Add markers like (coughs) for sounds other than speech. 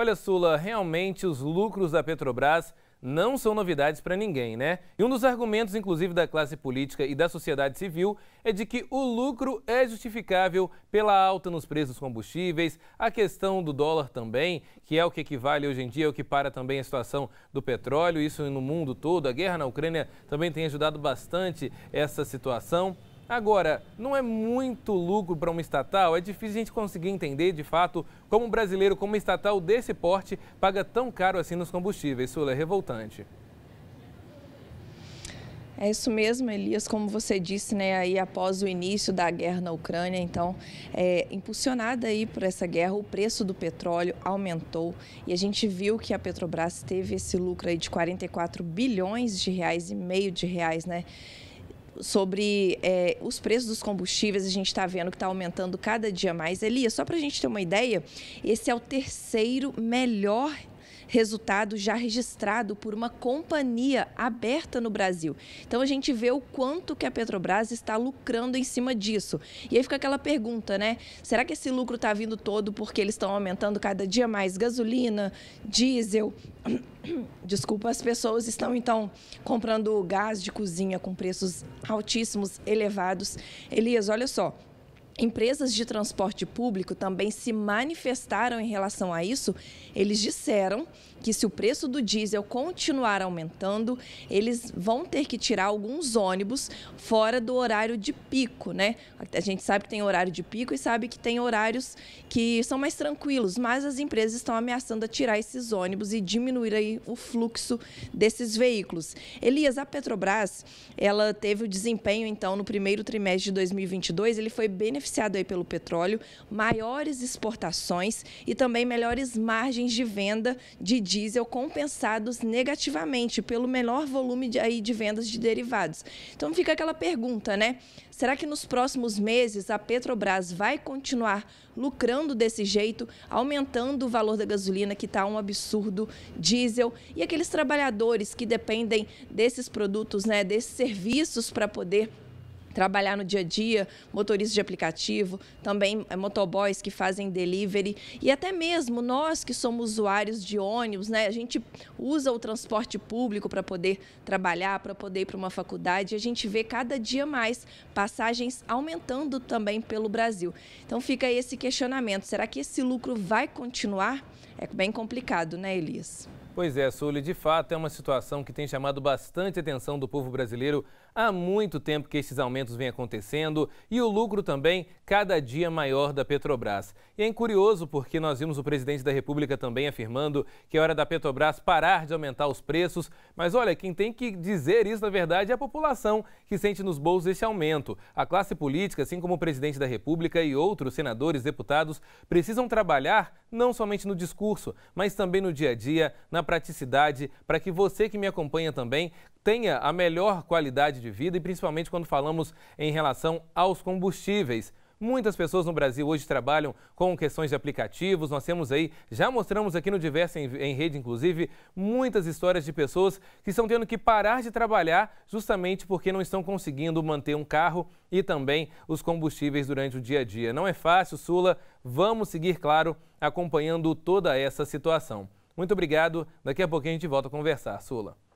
Olha, Sula, realmente os lucros da Petrobras não são novidades para ninguém, né? E um dos argumentos, inclusive, da classe política e da sociedade civil é de que o lucro é justificável pela alta nos preços dos combustíveis, a questão do dólar também, que é o que equivale hoje em dia, é o que para também a situação do petróleo, isso no mundo todo, a guerra na Ucrânia também tem ajudado bastante essa situação. Agora, não é muito lucro para uma estatal? É difícil a gente conseguir entender, de fato, como um brasileiro, como uma estatal desse porte, paga tão caro assim nos combustíveis. Sula, é revoltante. É isso mesmo, Elias. Como você disse, né, aí após o início da guerra na Ucrânia, então, é, impulsionada aí por essa guerra, o preço do petróleo aumentou e a gente viu que a Petrobras teve esse lucro aí de 44 bilhões de reais e meio de reais, né? sobre é, os preços dos combustíveis. A gente está vendo que está aumentando cada dia mais. Elias, só para a gente ter uma ideia, esse é o terceiro melhor resultado já registrado por uma companhia aberta no Brasil. Então a gente vê o quanto que a Petrobras está lucrando em cima disso. E aí fica aquela pergunta, né? Será que esse lucro está vindo todo porque eles estão aumentando cada dia mais gasolina, diesel? (coughs) Desculpa, as pessoas estão então comprando gás de cozinha com preços altíssimos, elevados. Elias, olha só, Empresas de transporte público também se manifestaram em relação a isso. Eles disseram que se o preço do diesel continuar aumentando, eles vão ter que tirar alguns ônibus fora do horário de pico, né? A gente sabe que tem horário de pico e sabe que tem horários que são mais tranquilos, mas as empresas estão ameaçando a tirar esses ônibus e diminuir aí o fluxo desses veículos. Elias, a Petrobras, ela teve o desempenho então no primeiro trimestre de 2022, ele foi beneficiado beneficiado aí pelo petróleo, maiores exportações e também melhores margens de venda de diesel compensados negativamente pelo menor volume de, aí de vendas de derivados. Então fica aquela pergunta, né? Será que nos próximos meses a Petrobras vai continuar lucrando desse jeito, aumentando o valor da gasolina, que está um absurdo, diesel, e aqueles trabalhadores que dependem desses produtos, né, desses serviços para poder trabalhar no dia a dia, motoristas de aplicativo, também eh, motoboys que fazem delivery e até mesmo nós que somos usuários de ônibus, né? A gente usa o transporte público para poder trabalhar, para poder ir para uma faculdade, a gente vê cada dia mais passagens aumentando também pelo Brasil. Então fica esse questionamento, será que esse lucro vai continuar? É bem complicado, né, Elias? Pois é, Sully, de fato é uma situação que tem chamado bastante atenção do povo brasileiro Há muito tempo que esses aumentos vêm acontecendo e o lucro também cada dia maior da Petrobras. E é curioso porque nós vimos o presidente da República também afirmando que é hora da Petrobras parar de aumentar os preços. Mas olha, quem tem que dizer isso na verdade é a população que sente nos bolsos esse aumento. A classe política, assim como o presidente da República e outros senadores, deputados, precisam trabalhar não somente no discurso, mas também no dia a dia, na praticidade, para que você que me acompanha também tenha a melhor qualidade de vida e principalmente quando falamos em relação aos combustíveis. Muitas pessoas no Brasil hoje trabalham com questões de aplicativos. Nós temos aí, já mostramos aqui no Diversa em, Rede, inclusive, muitas histórias de pessoas que estão tendo que parar de trabalhar justamente porque não estão conseguindo manter um carro e também os combustíveis durante o dia a dia. Não é fácil, Sula. Vamos seguir, claro, acompanhando toda essa situação. Muito obrigado. Daqui a pouquinho a gente volta a conversar, Sula.